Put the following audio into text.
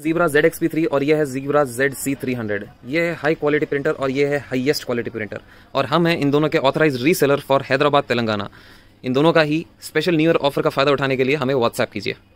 zebra Z x three और ये है zebra Z C three hundred ये है हाई क्वालिटी प्रिंटर और ये है हाईएस्ट क्वालिटी प्रिंटर और हम हैं इन दोनों के authorise reseller for Hyderabad Telangana इन दोनों का ही स्पेशल न्यू ईयर ऑफर का फायदा उठाने के लिए हमें व्हाट्सएप कीजिए